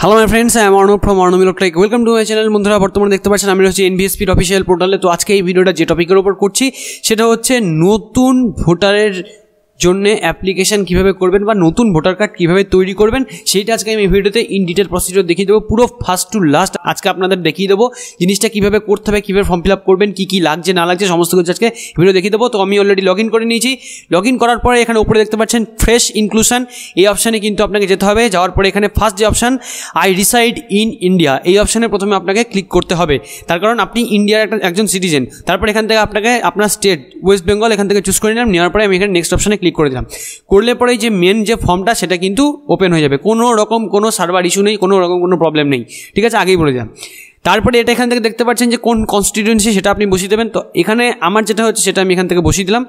hello my friends আমি Arnab from অর্ণমিলক tech welcome to my channel বন্ধুরা বর্তমানে দেখতে পাচ্ছেন আমি হচ্ছে এনবিএসপির অফিসিয়াল পোর্টালে তো আজকে এই ভিডিওটা যে টপিকের ওপর করছি সেটা হচ্ছে নতুন ভোটারের জন্য অ্যাপ্লিকেশান কীভাবে করবেন বা নতুন ভোটার কার্ড কীভাবে তৈরি করবেন সেইটা আজকে আমি ভিডিওতে ইন ডিটেল প্রসিডিওর দেখিয়ে দেবো পুরো ফার্স্ট টু লাস্ট আজকে আপনাদের দেখিয়ে দেবো জিনিসটা কীভাবে করতে হবে কীভাবে ফর্ম ফিল আপ করবেন কী কী লাগছে না লাগছে সমস্ত কিছু আজকে ভিডিও দেখিয়ে দেবো তো আমি অলরেডি লগ ইন করে নিয়েছি লগ ইন করার পরে এখানে উপরে দেখতে পাচ্ছেন ফ্রেশ ইনক্লুশন এই অপশানে কিন্তু আপনাকে যেতে হবে যাওয়ার পরে এখানে ফার্স্ট যে option I reside in India এই অপশানে প্রথমে আপনাকে ক্লিক করতে হবে তার কারণ আপনি ইন্ডিয়ার একজন সিটিজেন তারপর এখান থেকে আপনাকে আপনার স্টেট ওয়েস্ট বেঙ্গল এখান থেকে চুজ করে নিলাম নেওয়ার পরে আমি এখানে নেক্সট অপশানে ক্লিক ক্লিক করে দিলাম করলে পরে যে মেন যে ফর্মটা সেটা কিন্তু ওপেন হয়ে যাবে কোনো রকম কোনো সার্ভার ইস্যু নেই কোনো রকম কোনো প্রবলেম নেই ঠিক আছে আগেই বলে দিলাম তারপরে এটা এখান থেকে দেখতে পাচ্ছেন যে কোন কনস্টিটিউয়েন্সি সেটা আপনি বসিয়ে দেবেন তো এখানে আমার যেটা হচ্ছে সেটা আমি এখান থেকে বসিয়ে দিলাম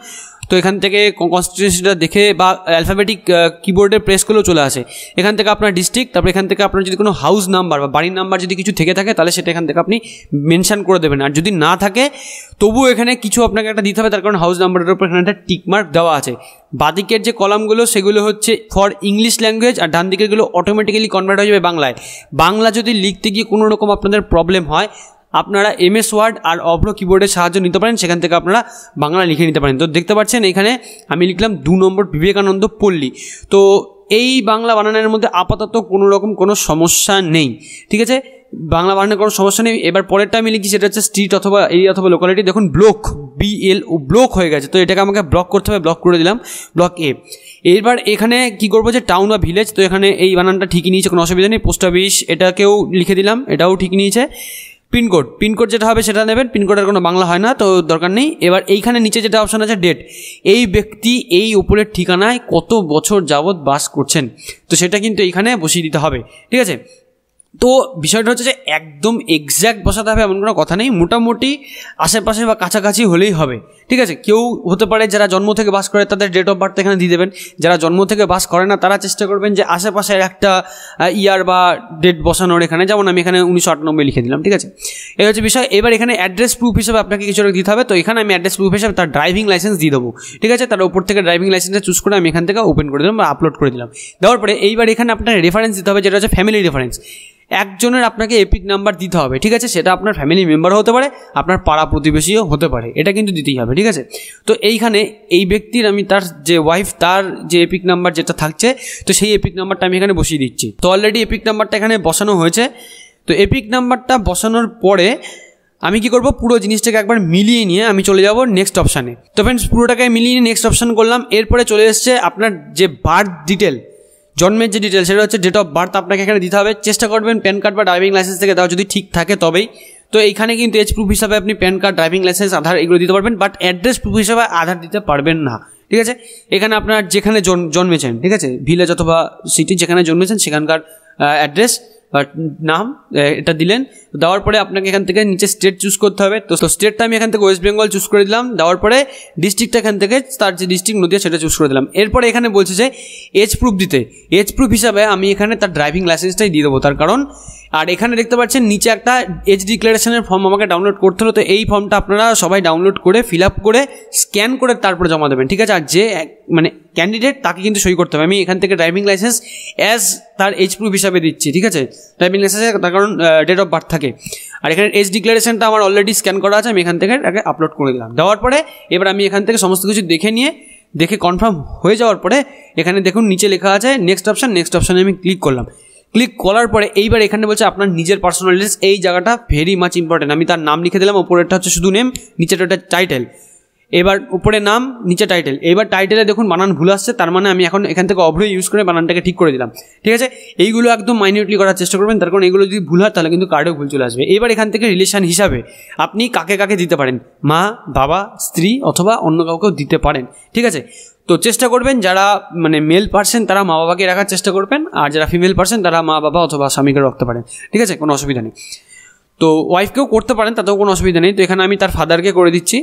তো এখান থেকে কনস্টিটিউয়েন্সিটা দেখে বা অ্যালফাবেটিক কিবোর্ডে প্রেস করলেও চলে আসে এখান থেকে আপনার ডিস্ট্রিক্ট তারপর এখান থেকে আপনার যদি কোনো হাউস নাম্বার বা বাড়ির নাম্বার যদি কিছু থেকে থাকে তাহলে সেটা এখান থেকে আপনি মেনশান করে দেবেন আর যদি না থাকে তবুও এখানে কিছু আপনাকে একটা দিতে হবে তার কারণ হাউস নাম্বারের উপর এখানে একটা টিকমার্ক দেওয়া আছে বাদিকের যে কলামগুলো সেগুলো হচ্ছে ফর ইংলিশ ল্যাঙ্গুয়েজ আর ডান দিকেরগুলো অটোমেটিক্যালি কনভার্ট হয়ে যাবে বাংলায় বাংলা যদি লিখতে গিয়ে কোনো রকম আপনাদের প্রবলেম প্রবলেম হয় আপনারা এমএস ওয়ার্ড আর অব্র কিবোর্ডের সাহায্য নিতে পারেন সেখান থেকে আপনারা বাংলা লিখে নিতে পারেন তো দেখতে পাচ্ছেন এখানে আমি লিখলাম দু নম্বর বিবেকানন্দ পল্লী তো এই বাংলা বানানের মধ্যে আপাতত কোনো রকম কোনো সমস্যা নেই ঠিক আছে বাংলা বানানোর কোনো সমস্যা নেই এবার পরেরটা আমি লিখি সেটা হচ্ছে স্ট্রিট অথবা এই অথবা লোকালিটি দেখুন ব্লক বিএল ও ব্লক হয়ে গেছে তো এটাকে আমাকে ব্লক করতে হবে ব্লক করে দিলাম ব্লক এ এবার এখানে কি করবো যে টাউন বা ভিলেজ তো এখানে এই বানানটা ঠিকই নিয়েছে কোনো অসুবিধা নেই পোস্ট অফিস এটাকেও লিখে দিলাম এটাও ঠিক নিয়েছে পিনকোড পিনকোড যেটা হবে সেটা নেবেন পিনকোডের কোনো বাংলা হয় না তো দরকার নেই এবার এইখানে নিচে যেটা অপশান আছে ডেট এই ব্যক্তি এই উপরের ঠিকানায় কত বছর যাবৎ বাস করছেন তো সেটা কিন্তু এইখানে বসিয়ে দিতে হবে ঠিক আছে তো বিষয়টা হচ্ছে যে একদম এক্স্যাক্ট বসাতে হবে এমন কোনো কথা নেই মোটামুটি আশেপাশে বা কাছাকাছি হলেই হবে ঠিক আছে কেউ হতে পারে যারা জন্ম থেকে বাস করে তাদের ডেট অফ বার্থ এখানে দিয়ে দেবেন যারা জন্ম থেকে বাস করে না তারা চেষ্টা করবেন যে আশেপাশের একটা ইয়ার বা ডেট বসানোর এখানে যেমন আমি এখানে উনিশশো আটানব্বই লিখে দিলাম ঠিক আছে এই হচ্ছে বিষয় এবার এখানে অ্যাড্রেস প্রুফ হিসেবে আপনাকে কিছু দিতে হবে তো এখানে আমি অ্যাড্রেস প্রুফ হিসেবে তার ড্রাইভিং লাইসেন্স দিয়ে দেবো ঠিক আছে তার উপর থেকে ড্রাইভিং লাইসেন্সটা চুজ করে আমি এখান থেকে ওপেন করে দিলাম বা আপলোড করে দিলাম দেওয়ার পরে এইবার এখানে আপনার রেফারেন্স দিতে হবে যেটা হচ্ছে ফ্যামিলি রেফারেন্স একজনের আপনাকে এপিক নাম্বার দিতে হবে ঠিক আছে সেটা আপনার ফ্যামিলি মেম্বার হতে পারে আপনার পাড়া প্রতিবেশীও হতে পারে এটা কিন্তু দিতেই হবে ঠিক আছে তো এইখানে এই ব্যক্তির আমি তার যে ওয়াইফ তার যে এপিক নাম্বার যেটা থাকছে তো সেই এপিক নাম্বারটা আমি এখানে বসিয়ে দিচ্ছি তো অলরেডি এপিক নাম্বারটা এখানে বসানো হয়েছে তো এপিক নাম্বারটা বসানোর পরে আমি কি করব পুরো জিনিসটাকে একবার মিলিয়ে নিয়ে আমি চলে যাব নেক্সট অপশানে তো ফ্রেন্ডস পুরোটাকে মিলিয়ে নিয়ে নেক্সট অপশান করলাম এরপরে চলে এসছে আপনার যে বার্থ ডিটেল জন্মের যে ডিটেলস সেটা হচ্ছে ডেট অফ বার্থ আপনাকে এখানে দিতে হবে চেষ্টা করবেন প্যান কার্ড বা ড্রাইভিং লাইসেন্স থেকে দেওয়া যদি ঠিক থাকে তবেই তো এইখানে কিন্তু এজ প্রুফ হিসাবে আপনি PAN card driving licence Aadhaar এগুলো দিতে পারবেন বাট অ্যাড্রেস প্রুফ হিসাবে আধার দিতে পারবেন না ঠিক আছে এখানে আপনার যেখানে জন্মেছেন ঠিক আছে ভিলেজ অথবা সিটি যেখানে জন্মেছেন সেখানকার অ্যাড্রেস নাম এটা দিলেন দেওয়ার পরে আপনাকে এখান থেকে নিচে স্টেট চুজ করতে হবে তো স্টেটটা আমি এখান থেকে ওয়েস্ট বেঙ্গল চুজ করে দিলাম দেওয়ার পরে ডিস্ট্রিক্টটা এখান থেকে তার যে ডিস্ট্রিক্ট নদীয়া সেটা চুজ করে দিলাম এরপরে এখানে বলছে যে এজ প্রুফ দিতে এজ প্রুফ হিসাবে আমি এখানে তার ড্রাইভিং লাইসেন্সটাই দিয়ে দেবো তার কারণ আর এখানে দেখতে পাচ্ছেন নিচে একটা এজ ডিক্লারেশনের ফর্ম আমাকে ডাউনলোড করতে হলো তো এই ফর্মটা আপনারা সবাই ডাউনলোড করে ফিল আপ করে স্ক্যান করে তারপরে জমা দেবেন ঠিক আছে আর যে মানে ক্যান্ডিডেট তাকে কিন্তু সই করতে হবে আমি এখান থেকে ড্রাইভিং লাইসেন্স অ্যাজ তার এজ প্রুফ হিসাবে দিচ্ছি ঠিক আছে ড্রাইভিং লাইসেন্সের তার কারণ ডেট অফ বার্থ থাকে আর এখানে এজ ডিক্লারেশনটা আমার অলরেডি স্ক্যান করা আছে আমি এখান থেকে তাকে আপলোড করে দিলাম দেওয়ার পরে এবার আমি এখান থেকে সমস্ত কিছু দেখে নিয়ে দেখে কনফার্ম হয়ে যাওয়ার পরে এখানে দেখুন নিচে লেখা আছে নেক্সট অপশান নেক্সট অপশানে আমি ক্লিক করলাম ক্লিক করার পরে এইবার এখানে বলছে আপনার নিজের পার্সোনালিটিস এই জায়গাটা ভেরি মাচ ইম্পর্টেন্ট আমি তার নাম লিখে দিলাম ওপরেরটা হচ্ছে শুধু নেম নিচেটা টাইটেল এবার উপরে নাম নিচে টাইটেল এবার টাইটেলে দেখুন বানান ভুল আসছে তার মানে আমি এখন এখান থেকে অভ্রয় ইউজ করে বানানটাকে ঠিক করে দিলাম ঠিক আছে এইগুলো একদম মাইনিউটলি করার চেষ্টা করবেন তার কারণ এগুলো যদি ভুল হয় তাহলে কিন্তু কার্ডেও ভুল চলে আসবে এবার এখান থেকে রিলেশান হিসাবে আপনি কাকে কাকে দিতে পারেন মা বাবা স্ত্রী অথবা অন্য কাউকেও দিতে পারেন ঠিক আছে তো চেষ্টা করবেন যারা মানে মেল পার্সন তারা মা বাবাকে রাখার চেষ্টা করবেন আর যারা ফিমেল পার্সন তারা মা বাবা অথবা স্বামীকে রাখতে পারেন ঠিক আছে কোনো অসুবিধা নেই তো ওয়াইফকেও করতে পারেন তাতেও কোনো অসুবিধা নেই তো এখানে আমি তার ফাদারকে করে দিচ্ছি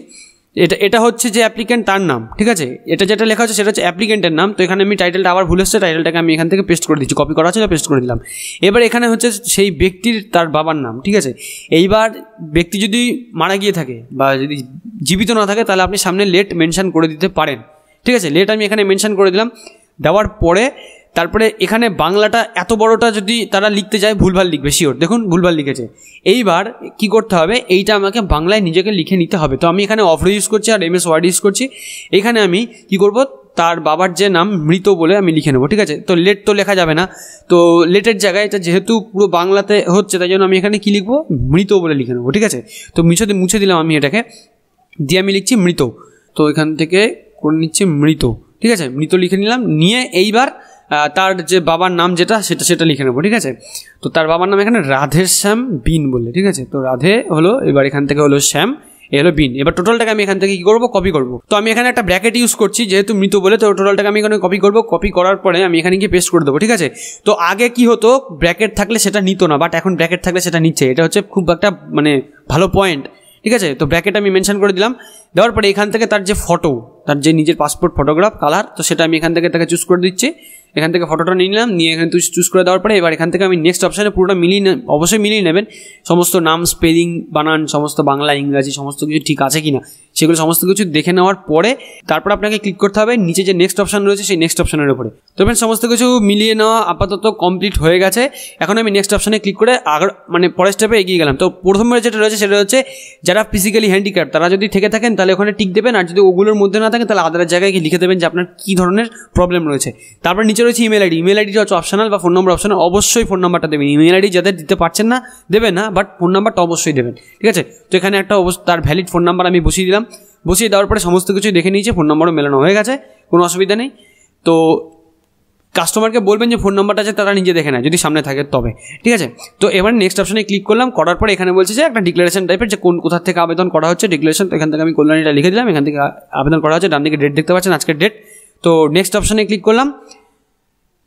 এটা এটা হচ্ছে যে অ্যাপ্লিকেন্ট তার নাম ঠিক আছে এটা যেটা লেখা আছে সেটা হচ্ছে অ্যাপ্লিকেন্টের নাম তো এখানে আমি টাইটেলটা আবার ভুল এসছে টাইটেলটাকে আমি এখান থেকে পেস্ট করে দিচ্ছি কপি করা আছে পেস্ট করে দিলাম এবার এখানে হচ্ছে সেই ব্যক্তির তার বাবার নাম ঠিক আছে এইবার ব্যক্তি যদি মারা গিয়ে থাকে বা যদি জীবিত না থাকে তাহলে আপনি সামনে লেট মেনশান করে দিতে পারেন ঠিক আছে লেট আমি এখানে মেনশান করে দিলাম দেওয়ার পরে তারপরে এখানে বাংলাটা এত বড়টা যদি তারা লিখতে যায় ভুলভাল লিখবে শিওর দেখুন ভুলভাল লিখেছে এইবার কি করতে হবে এইটা আমাকে বাংলায় নিজেকে লিখে নিতে হবে তো আমি এখানে অফরো ইউজ করছি আর এম এস ওয়ার্ড ইউজ করছি এখানে আমি কি করব তার বাবার যে নাম মৃত বলে আমি লিখে নেবো ঠিক আছে তো লেট তো লেখা যাবে না তো লেটের জায়গায় এটা যেহেতু পুরো বাংলাতে হচ্ছে তাই জন্য আমি এখানে কী লিখবো মৃত বলে লিখে নেবো ঠিক আছে তো মিছে মুছে দিলাম আমি এটাকে দিয়ে আমি লিখছি মৃত তো এখান থেকে করে নিচ্ছি মৃত ঠিক আছে মৃত লিখে নিলাম নিয়ে এইবার তার যে বাবার নাম যেটা সেটা সেটা লিখে নেবো ঠিক আছে তো তার বাবার নাম এখানে রাধের শ্যাম বিন বলে ঠিক আছে তো রাধে হলো এবার এখান থেকে হলো শ্যাম এ হলো বিন এবার টোটালটাকে আমি এখান থেকে কী করবো কপি করবো তো আমি এখানে একটা ব্র্যাকেট ইউজ করছি যেহেতু মৃত বলে তো টোটালটাকে আমি এখানে কপি করবো কপি করার পরে আমি এখানে গিয়ে পেস্ট করে দেবো ঠিক আছে তো আগে কি হতো ব্র্যাকেট থাকলে সেটা নিত না বাট এখন ব্র্যাকেট থাকলে সেটা নিচ্ছে এটা হচ্ছে খুব একটা মানে ভালো পয়েন্ট ঠিক আছে তো ব্র্যাকেট আমি মেনশন করে দিলাম দেওয়ার পরে এখান থেকে তার যে ফটো তার যে নিজের পাসপোর্ট ফটোগ্রাফ কালার তো সেটা আমি এখান থেকে তাকে চুজ করে দিচ্ছি এখান থেকে ফটোটা নিয়ে নিলাম নিয়ে এখানে চুজ করে দেওয়ার পরে এবার এখান থেকে আমি নেক্সট অপশানে পুরোটা মিলিয়ে অবশ্যই মিলিয়ে নেবেন সমস্ত নাম স্পেলিং বানান সমস্ত বাংলা ইংরাজি সমস্ত কিছু ঠিক আছে কি না সেগুলো সমস্ত কিছু দেখে নেওয়ার পরে তারপর আপনাকে ক্লিক করতে হবে নিচে যে নেক্সট অপশান রয়েছে সেই নেক্সট অপশানের উপরে তো ফ্রেন্ড সমস্ত কিছু মিলিয়ে নেওয়া আপাতত কমপ্লিট হয়ে গেছে এখন আমি নেক্সট অপশানে ক্লিক করে আগের মানে পরের স্টেপে এগিয়ে গেলাম তো প্রথমবার যেটা রয়েছে সেটা হচ্ছে যারা ফিজিক্যালি হ্যান্ডিক্যাপ তারা যদি থেকে থাকেন তাহলে ওখানে টিক দেবেন আর যদি ওগুলোর মধ্যে না থাকেন তাহলে আদারের জায়গায় গিয়ে লিখে দেবেন যে আপনার কী ধরনের প্রবলেম রয়েছে তারপর নিচে রয়েছে ইমেল আইডি ইমেল আইডিটা হচ্ছে অপশনাল বা ফোন নম্বর অপশনাল অবশ্যই ফোন নাম্বারটা দেবেন ইমেল আইডি যাদের দিতে পারছেন না দেবেন না বাট ফোন নাম্বারটা অবশ্যই দেবেন ঠিক আছে তো এখানে একটা তার ভ্যালিড ফোন নাম্বার আমি বসিয়ে দিলাম বসিয়ে দেওয়ার পরে সমস্ত কিছু দেখে নিয়েছে ফোন নম্বরও মেলানো হয়ে গেছে কোনো অসুবিধা নেই তো কাস্টমারকে বলবেন যে ফোন নাম্বারটা আছে তারা নিজে দেখে নেয় যদি সামনে থাকে তবে ঠিক আছে তো এবার নেক্সট অপশনে ক্লিক করলাম করার পর এখানে বলছে যে একটা ডিক্লারেশন টাইপের যে কোন কোথা থেকে আবেদন করা হচ্ছে ডিক্লারেশন তো এখান থেকে আমি কল্যাণীটা লিখে দিলাম এখান থেকে আবেদন করা হচ্ছে ডান দিকে ডেট দেখতে পাচ্ছেন আজকের ডেট তো নেক্সট অপশানে ক্লিক করলাম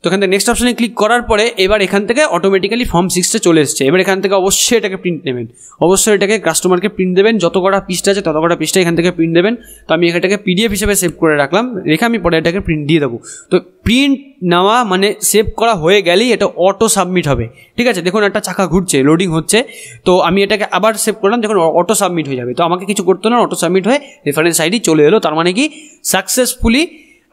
তো এখান থেকে নেক্সট অপশানে ক্লিক করার পরে এবার এখান থেকে অটোমেটিক্যালি ফর্ম সিক্সটা চলে এসছে এবার এখান থেকে অবশ্যই এটাকে প্রিন্ট নেবেন অবশ্যই এটাকে কাস্টমারকে প্রিন্ট দেবেন যত কটা পিসটা আছে তত কটা পিসটা এখান থেকে প্রিন্ট দেবেন তো আমি এটাকে পিডিএফ হিসেবে সেভ করে রাখলাম রেখে আমি পরে এটাকে প্রিন্ট দিয়ে দেবো তো প্রিন্ট নেওয়া মানে সেভ করা হয়ে গেলেই এটা অটো সাবমিট হবে ঠিক আছে দেখুন একটা চাকা ঘুরছে লোডিং হচ্ছে তো আমি এটাকে আবার সেভ করলাম দেখুন অটো সাবমিট হয়ে যাবে তো আমাকে কিছু করতে না অটো সাবমিট হয়ে রেফারেন্স আইডি চলে এলো তার মানে কি সাকসেসফুলি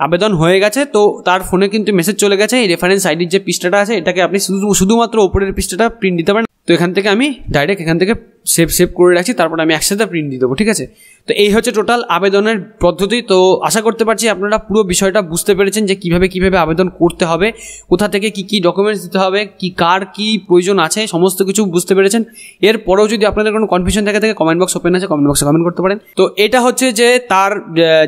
আবেদন হয়ে গেছে তো তার ফোনে কিন্তু মেসেজ চলে গেছে এই রেফারেন্স আইডির যে পৃষ্ঠাটা আছে এটাকে আপনি শুধু শুধুমাত্র ওপরের পৃষ্ঠাটা প্রিন্ট দিতে পারেন তো এখান থেকে আমি ডাইরেক্ট এখান থেকে সেভ সেভ করে রাখছি তারপর আমি একসাথে প্রিন্ট দিয়ে দেবো ঠিক আছে তো এই হচ্ছে টোটাল আবেদনের পদ্ধতি তো আশা করতে পারছি আপনারা পুরো বিষয়টা বুঝতে পেরেছেন যে কিভাবে কিভাবে আবেদন করতে হবে কোথা থেকে কি কি ডকুমেন্টস দিতে হবে কি কার কি প্রয়োজন আছে সমস্ত কিছু বুঝতে পেরেছেন এরপরেও যদি আপনাদের কোনো কনফিউশন থাকে থাকে কমেন্ট বক্স ওপেন আছে কমেন্ট বক্সে কমেন্ট করতে পারেন তো এটা হচ্ছে যে তার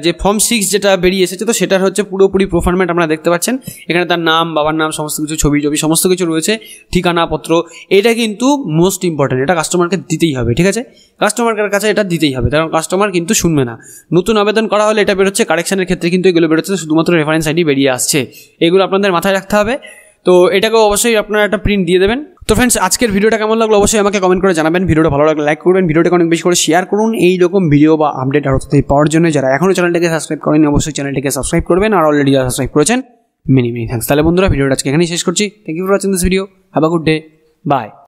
যে ফর্ম সিক্স যেটা বেরিয়ে এসেছে তো সেটার হচ্ছে পুরোপুরি প্রোফার্মেট আপনারা দেখতে পাচ্ছেন এখানে তার নাম বাবার নাম সমস্ত কিছু ছবি টবি সমস্ত কিছু রয়েছে ঠিকানাপত্র এটা কিন্তু মোস্ট ইম্পর্ট্যান্ট এটা কাস্টমারকে দিতেই হবে ঠিক আছে কাস্টমারের কাছে এটা দিতেই হবে কারণ কাস্টমার করার কিন্তু শুনবে না নতুন আবেদন করা হলে এটা বেরোচ্ছে কারেকশানের ক্ষেত্রে কিন্তু এগুলো বেরোচ্ছে শুধুমাত্র রেফারেন্স আইডি বেরিয়ে আসছে এগুলো আপনাদের মাথায় রাখতে হবে তো এটাকেও অবশ্যই আপনারা একটা প্রিন্ট দিয়ে দেবেন তো ফ্রেন্ডস আজকের ভিডিওটা কেমন লাগলো অবশ্যই আমাকে কমেন্ট করে জানাবেন ভিডিওটা ভালো লাগলে লাইক করবেন ভিডিওটা অনেক বেশি করে শেয়ার করুন এই রকম ভিডিও বা আপডেট আরও তথ্য পাওয়ার জন্য যারা এখনও চ্যানেলটাকে সাবস্ক্রাইব করেন অবশ্যই চ্যানেলটাকে সাবস্ক্রাইব করবেন আর অলরেডি যারা সাবস্ক্রাইব করেছেন মেনি মেনি থ্যাংকস তাহলে বন্ধুরা ভিডিওটা আজকে এখানেই শেষ করছি thank you for watching this video have a good day by